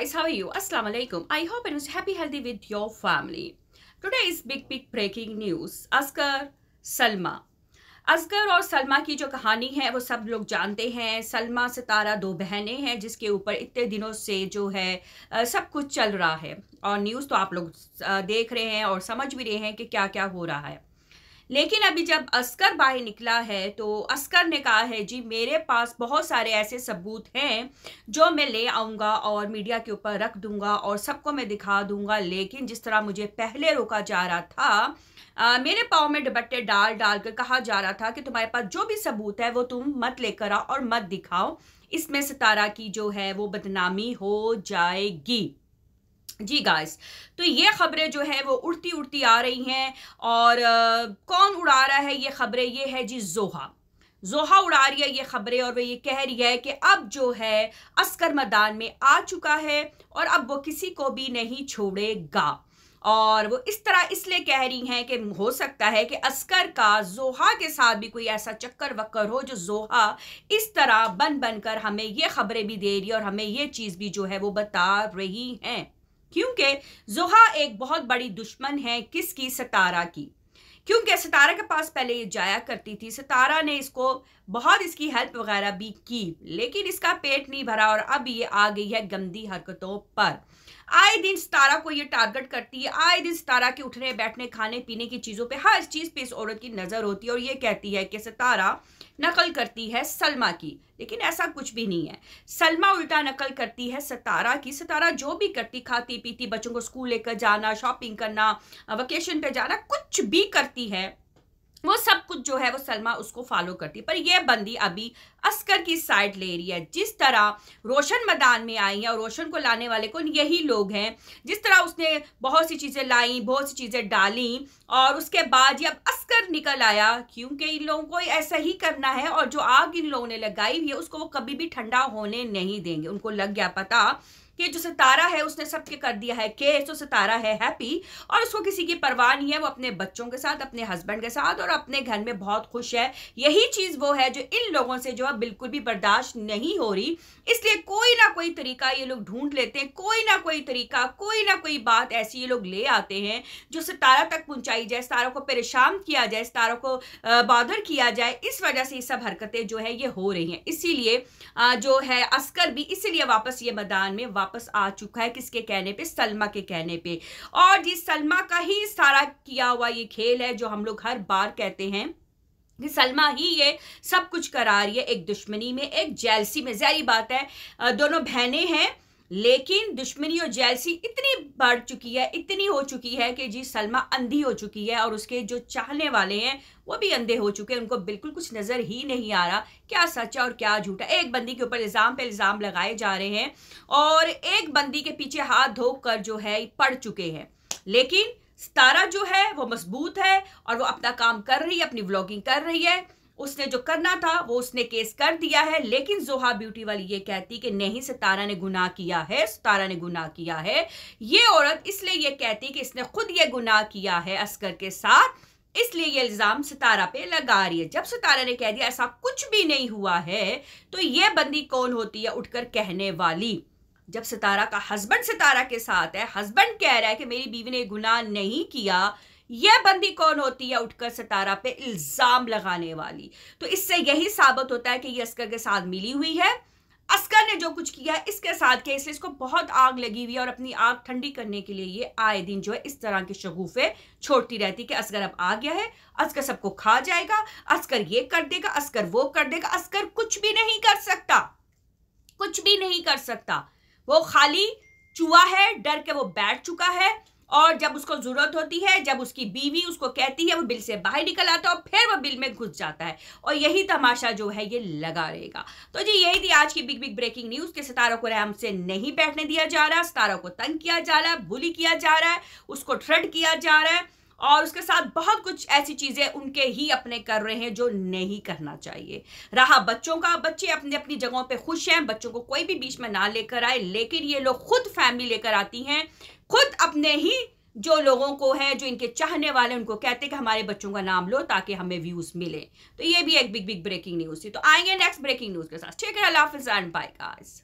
guys, how are you? Assalamu alaikum. I hope it was happy healthy with your family. Today is big big breaking news. Asghar Salma. Asghar और सलमा की जो कहानी है वो सब लोग जानते हैं सलमा सितारा दो बहनें हैं जिसके ऊपर इतने दिनों से जो है आ, सब कुछ चल रहा है और न्यूज़ तो आप लोग देख रहे हैं और समझ भी रहे हैं कि क्या क्या हो रहा है लेकिन अभी जब अस्कर बाहर निकला है तो अस्कर ने कहा है जी मेरे पास बहुत सारे ऐसे सबूत हैं जो मैं ले आऊँगा और मीडिया के ऊपर रख दूँगा और सबको मैं दिखा दूँगा लेकिन जिस तरह मुझे पहले रोका जा रहा था आ, मेरे पाँव में दुपट्टे डाल डाल कर कहा जा रहा था कि तुम्हारे पास जो भी सबूत है वो तुम मत लेकर आओ और मत दिखाओ इसमें सितारा की जो है वो बदनामी हो जाएगी जी गाइस तो ये खबरें जो है वो उड़ती उड़ती आ रही हैं और आ, कौन उड़ा रहा है ये खबरें ये है जी जोहा जोहा उड़ा रही है ये खबरें और वो ये कह रही है कि अब जो है अस्कर मैदान में आ चुका है और अब वो किसी को भी नहीं छोड़ेगा और वो इस तरह इसलिए कह रही हैं कि हो सकता है कि अस्कर का जोहा के साथ भी कोई ऐसा चक्कर वक्कर हो जो जोहा इस तरह बन बन कर हमें ये खबरें भी दे रही है और हमें ये चीज़ भी जो है वो बता रही हैं क्योंकि जुहा एक बहुत बड़ी दुश्मन है किसकी सतारा की क्योंकि सतारा के पास पहले ये जाया करती थी सतारा ने इसको बहुत इसकी हेल्प वगैरह भी की लेकिन इसका पेट नहीं भरा और अब ये आ गई है गंदी हरकतों पर आए दिन सितारा को ये टारगेट करती है आए दिन सितारा के उठने बैठने खाने पीने की चीज़ों पे हर चीज़ पे इस औरत की नज़र होती है और ये कहती है कि सितारा नकल करती है सलमा की लेकिन ऐसा कुछ भी नहीं है सलमा उल्टा नकल करती है सतारा की सतारा जो भी करती खाती पीती बच्चों को स्कूल लेकर जाना शॉपिंग करना वकेशन पर जाना कुछ भी करती है वो सब खुद जो है वो सलमा उसको फॉलो करती पर यह बंदी अभी अस्कर की साइड ले रही है जिस तरह रोशन मैदान में आई है और रोशन को लाने वाले कौन यही लोग हैं जिस तरह उसने बहुत सी चीज़ें लाई बहुत सी चीज़ें डाली और उसके बाद ये अब अस्कर निकल आया क्योंकि इन लोगों को ऐसा ही करना है और जो आग इन लोगों ने लगाई हुई है उसको वो कभी भी ठंडा होने नहीं देंगे उनको लग गया पता कि जो सितारा है उसने सबके कर दिया है के जो तो सितारा है हैप्पी और उसको किसी की परवाह नहीं है वो अपने बच्चों के साथ अपने हस्बैंड के साथ और अपने घर में बहुत खुश है यही चीज़ वो है जो इन लोगों से जो है बिल्कुल भी बर्दाश्त नहीं हो रही इसलिए कोई ना कोई तरीका ये लोग ढूंढ लेते हैं कोई ना कोई तरीका कोई ना कोई बात ऐसी ये लोग ले आते हैं जो सितारा तक पहुंचाई जाए सितारों को परेशान किया जाए सितारों को बॉदर किया जाए इस वजह से ये सब हरकतें जो है ये हो रही हैं इसीलिए जो है अस्कर भी इसीलिए वापस ये मैदान में वापस वापस आ चुका है किसके कहने पे सलमा के कहने पे और जी सलमा का ही सारा किया हुआ ये खेल है जो हम लोग हर बार कहते हैं कि सलमा ही ये सब कुछ करा रही है एक दुश्मनी में एक जेलसी में जहरी बात है दोनों बहनें हैं लेकिन दुश्मनी और जैलसी इतनी बढ़ चुकी है इतनी हो चुकी है कि जी सलमा अंधी हो चुकी है और उसके जो चाहने वाले हैं वो भी अंधे हो चुके हैं उनको बिल्कुल कुछ नज़र ही नहीं आ रहा क्या सच है और क्या झूठा एक बंदी के ऊपर इल्ज़ाम पे इल्ज़ाम लगाए जा रहे हैं और एक बंदी के पीछे हाथ धो जो है पड़ चुके हैं लेकिन तारा जो है वो मजबूत है और वो अपना काम कर रही है अपनी ब्लॉगिंग कर रही है उसने जो करना था वो उसने केस कर दिया है लेकिन जोहा ब्यूटी वाली ये कहती कि नहीं सितारा ने गुनाह किया है सितारा ने गुनाह किया है ये औरत इसलिए ये कहती कि इसने खुद ये गुनाह किया है अस्कर के साथ इसलिए ये इल्ज़ाम सितारा पे लगा रही है जब सितारा ने कह दिया ऐसा कुछ भी नहीं हुआ है तो ये बंदी कौन होती है उठकर कहने वाली जब सितारा का हस्बैंड सितारा के साथ है हस्बैंड कह रहा है कि मेरी बीवी ने गुनाह नहीं किया यह बंदी कौन होती है उठकर सतारा पे इल्ज़ाम लगाने वाली तो इससे यही साबित होता है कि ये अस्कर के साथ मिली हुई है अस्कर ने जो कुछ किया है इसके साथ के इसलिए इसको बहुत आग लगी हुई है और अपनी आग ठंडी करने के लिए ये आए दिन जो है इस तरह के शगुफे छोड़ती रहती कि असगर अब आ गया है असगर सबको खा जाएगा असगर ये कर देगा असगर वो कर देगा असगर कुछ भी नहीं कर सकता कुछ भी नहीं कर सकता वो खाली चूहा है डर के वो बैठ चुका है और जब उसको ज़रूरत होती है जब उसकी बीवी उसको कहती है वो बिल से बाहर निकल आता है और फिर वो बिल में घुस जाता है और यही तमाशा जो है ये लगा रहेगा तो जी यही थी आज की बिग बिग ब्रेकिंग न्यूज़ के सितारों को राम से नहीं बैठने दिया जा रहा सितारों को तंग किया जा रहा है बुली किया जा रहा है उसको थ्रेड किया जा रहा है और उसके साथ बहुत कुछ ऐसी चीज़ें उनके ही अपने कर रहे हैं जो नहीं करना चाहिए रहा बच्चों का बच्चे अपने अपनी जगहों पे खुश हैं बच्चों को कोई भी बीच में ना लेकर आए लेकिन ये लोग खुद फैमिली लेकर आती हैं खुद अपने ही जो लोगों को है जो इनके चाहने वाले उनको कहते हैं कि हमारे बच्चों का नाम लो ताकि हमें व्यूज मिले तो ये भी एक बिग बिग ब्रेकिंग न्यूज थी तो आएंगे नेक्स्ट ब्रेकिंग न्यूज के साथ ठीक है अल्लाह हाफिज एंड बाय गाइस